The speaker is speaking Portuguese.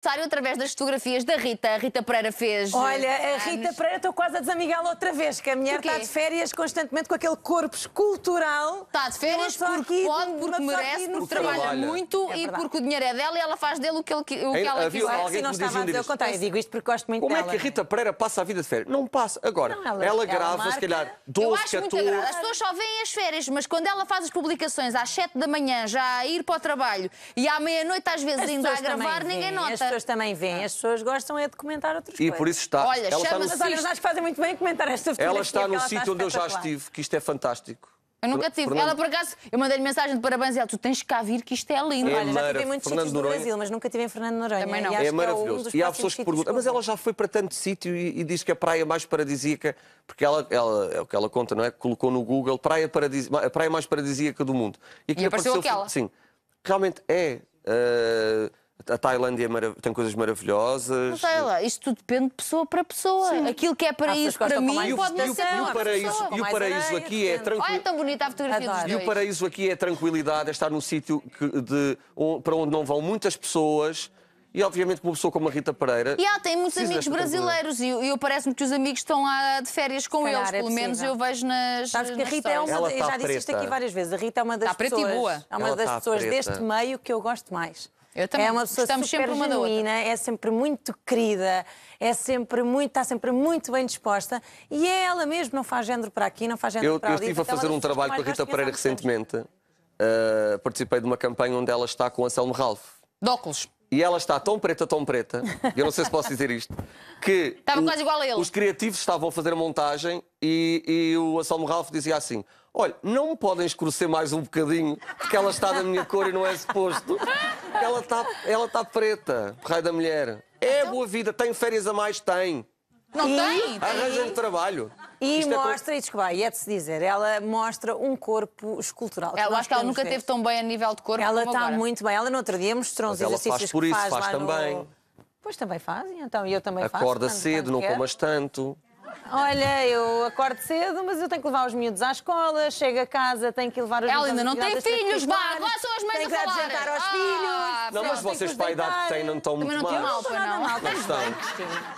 aniversário através das fotografias da Rita. A Rita Pereira fez. Olha, a eh, anos. Rita Pereira, estou quase a desamigá-la outra vez, que a mulher está de férias constantemente com aquele corpo escultural. Está de férias porque pode, porque merece, porque trabalha, muito é e porque o dinheiro é dela e ela faz dele o que, ele, o que ela quiser. Alguém Se não estava a dizer o contrário, digo isto porque gosto muito Como é dela. Como é que a Rita Pereira passa a vida de férias? Não passa. Agora, não, ela, ela, grava, marca... se calhar, 12, 14... As pessoas só veem as férias, mas quando ela faz as publicações às 7 da manhã, já a ir para o trabalho e à meia-noite às vezes ainda a gravar, ninguém nota pessoas também veem, ah. as pessoas gostam é de comentar outras e coisas. E por isso está. Olha, ela está no... Mas olha, acho que fazem muito bem comentar esta fotografia. Ela está no sítio onde eu já estive, que isto é fantástico. Eu nunca tive. Fernando... Ela, por acaso, eu mandei-lhe mensagem de parabéns e ela, tu tens que cá vir que isto é lindo. É Olha, já tive em muitos sítios no Brasil, mas nunca tive em Fernando Noronha. Também não. É maravilhoso. É um e há pessoas que perguntam, mas ela já foi para tanto sítio e, e, diz que a praia mais paradisíaca, porque ela, ela, é o que ela conta, não é? Colocou no Google praia paradis, a praia mais paradisíaca do mundo. E, aqui e apareceu, apareceu, aquela. Sim. Realmente é. Uh a Tailândia é tem coisas maravilhosas. Mas sei lá, isto tudo depende de pessoa para pessoa. Sim. Aquilo que é paraíso para mim pode não ser E o paraíso, e o paraíso aqui é tranquilidade. Olha, é tão bonita a fotografia Adoro. E o paraíso aqui é tranquilidade, é estar num sítio para onde não vão muitas pessoas. E obviamente uma pessoa como a Rita Pereira. E há tem muitos amigos brasileiros e eu, eu parece-me que os amigos estão lá de férias com Calhar, eles, é pelo é menos eu vejo nas. Sabes que a Rita é uma. já tá disse isto aqui várias vezes. A Rita é uma tá das pessoas. É uma das tá pessoas deste meio que eu gosto mais. Eu é também. É uma pessoa Estamos super sempre genuína, é sempre muito querida, é sempre muito, está sempre muito bem disposta e é ela mesmo, não faz género para aqui, não faz género eu, para ali. Eu estive a fazer um trabalho com a Rita Pereira recentemente. Uh, participei de uma campanha onde ela está com a Selma Ralph. De óculos. E ela está tão preta, tão preta, eu não sei se posso dizer isto, que Estava quase igual a ele. os criativos estavam a fazer a montagem e, e o Anselmo Ralph dizia assim: Olha, não me podem escurecer mais um bocadinho, porque ela está da minha cor e não é suposto. Ela está ela tá preta, raio da mulher. É então... boa vida, tem férias a mais, tem. Não e... tem? Arranja de trabalho. E Isto é mostra, é... e e é de se dizer, ela mostra um corpo escultural. Eu acho que ela nunca ver. teve tão bem a nível de corpo. Ela está muito bem. Ela no outro dia mostrou uns exercícios faz por isso, faz, faz também. No... Pois também fazem, então, e eu também Acorda faço. Acorda cedo, não comas tanto. Olha, eu acordo cedo, mas eu tenho que levar os miúdos à escola, chego a casa, tenho que levar os Ela ainda não tem filhos, vá, lá são as mães a falar. que dar aos filhos. Não, mas vocês para a idade que têm não estão muito mal. não estão mal, não. Não estão.